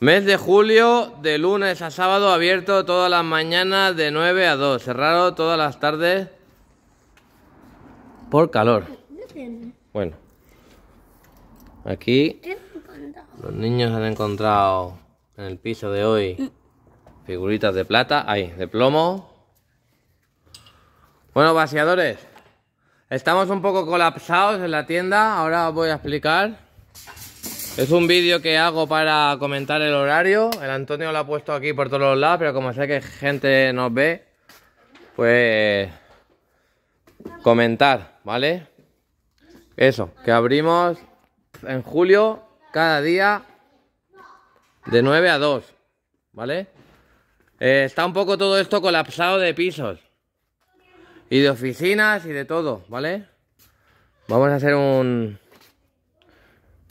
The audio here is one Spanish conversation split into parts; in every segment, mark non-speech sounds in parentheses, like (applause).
Mes de julio, de lunes a sábado, abierto todas las mañanas de 9 a 2, cerrado todas las tardes por calor. Bueno, aquí los niños han encontrado en el piso de hoy figuritas de plata, ahí, de plomo. Bueno, vaciadores, estamos un poco colapsados en la tienda, ahora os voy a explicar. Es un vídeo que hago para comentar el horario. El Antonio lo ha puesto aquí por todos los lados, pero como sé que gente nos ve, pues comentar, ¿vale? Eso, que abrimos en julio cada día de 9 a 2, ¿vale? Eh, está un poco todo esto colapsado de pisos y de oficinas y de todo, ¿vale? Vamos a hacer un,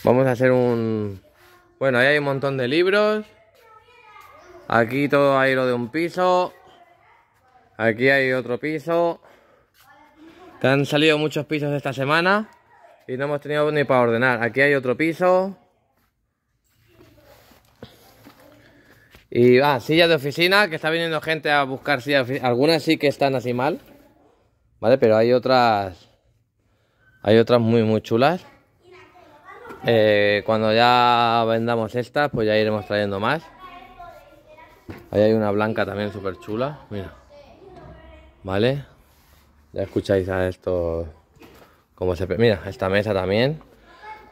Vamos a hacer un... Bueno, ahí hay un montón de libros. Aquí todo hay lo de un piso. Aquí hay otro piso. han salido muchos pisos esta semana. Y no hemos tenido ni para ordenar. Aquí hay otro piso. Y, va, ah, sillas de oficina, que está viniendo gente a buscar sillas de oficina. Algunas sí que están así mal. ¿Vale? Pero hay otras... Hay otras muy, muy chulas. Eh, cuando ya vendamos estas, pues ya iremos trayendo más. Ahí hay una blanca también súper chula, mira. ¿Vale? Ya escucháis a esto como se... Mira, esta mesa también.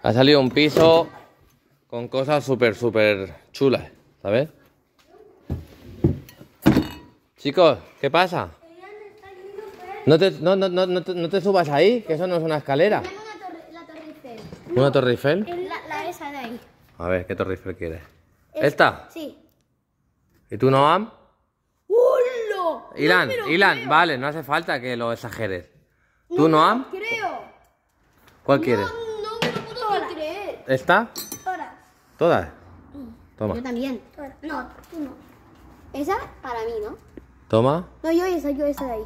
Ha salido un piso con cosas súper, súper chulas, ¿sabes? Chicos, ¿qué pasa? no te subas ahí, que eso no es una escalera. ¿Una Torre Eiffel? La, esa de ahí. A ver, ¿qué Torre Eiffel quieres? ¿Esta? Sí. ¿Y tú, Noam? hullo Ilan, Ilan, vale, no hace falta que lo exageres. ¿Tú, Noam? creo. ¿Cuál no, quieres? No, no puedo creer. ¿Esta? Todas. ¿Todas? Mm. Toma. Yo también. No, tú no. Esa para mí, ¿no? Toma. No, yo esa, yo esa de ahí.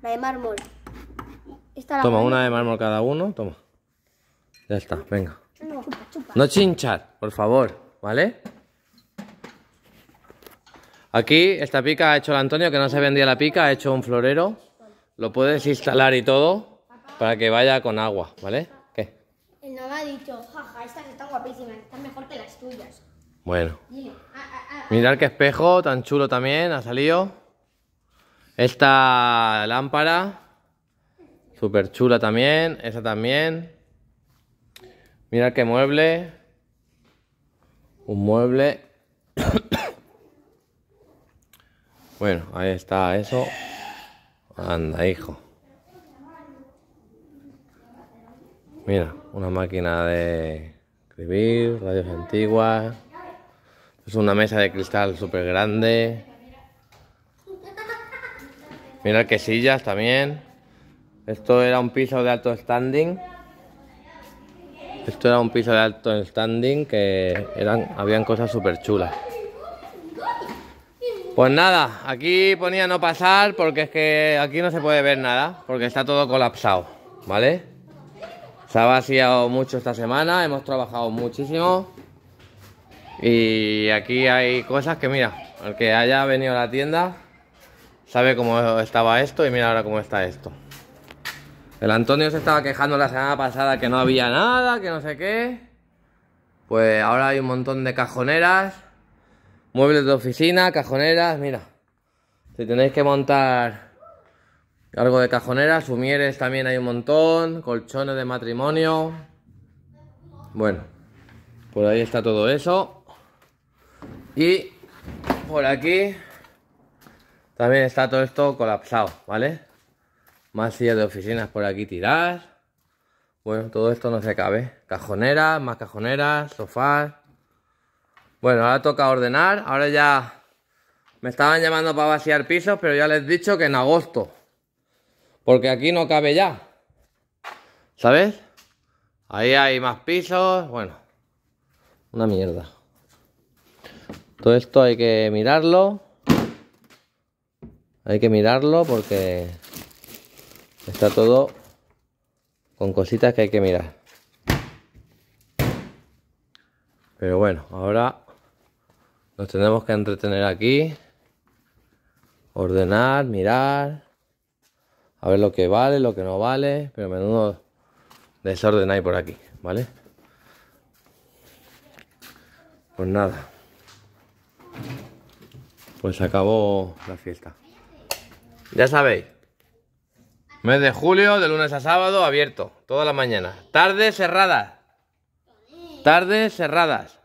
La de mármol. Esta la Toma, una de mármol cada uno. Toma. Ya está, venga. No, chinchar, por favor, ¿vale? Aquí esta pica ha hecho el Antonio, que no se vendía la pica, ha hecho un florero. Lo puedes instalar y todo para que vaya con agua, ¿vale? ¿Qué? Él no ha dicho, jaja, estas están guapísimas, están mejor que las tuyas. Bueno. mirad qué espejo tan chulo también ha salido. Esta lámpara. Súper chula también. Esa también. Mira qué mueble. Un mueble. (coughs) bueno, ahí está eso. Anda, hijo. Mira, una máquina de escribir, radios antiguas. Es una mesa de cristal súper grande. Mira qué sillas también. Esto era un piso de alto standing. Esto era un piso de alto en standing que eran, habían cosas súper chulas. Pues nada, aquí ponía no pasar porque es que aquí no se puede ver nada, porque está todo colapsado, ¿vale? Se ha vaciado mucho esta semana, hemos trabajado muchísimo. Y aquí hay cosas que mira, el que haya venido a la tienda sabe cómo estaba esto y mira ahora cómo está esto. El Antonio se estaba quejando la semana pasada que no había nada, que no sé qué. Pues ahora hay un montón de cajoneras, muebles de oficina, cajoneras, mira. Si tenéis que montar algo de cajoneras, sumieres también hay un montón, colchones de matrimonio. Bueno, por ahí está todo eso. Y por aquí también está todo esto colapsado, ¿vale? Más sillas de oficinas por aquí tirar. Bueno, todo esto no se cabe. Cajoneras, más cajoneras, sofás. Bueno, ahora toca ordenar. Ahora ya me estaban llamando para vaciar pisos, pero ya les he dicho que en agosto. Porque aquí no cabe ya. ¿Sabes? Ahí hay más pisos. Bueno, una mierda. Todo esto hay que mirarlo. Hay que mirarlo porque Está todo con cositas que hay que mirar. Pero bueno, ahora nos tenemos que entretener aquí. Ordenar, mirar. A ver lo que vale, lo que no vale. Pero menudo desorden hay por aquí, ¿vale? Pues nada. Pues se acabó la fiesta. Ya sabéis. Mes de julio, de lunes a sábado, abierto, toda la mañana. Tardes cerradas. Tardes cerradas.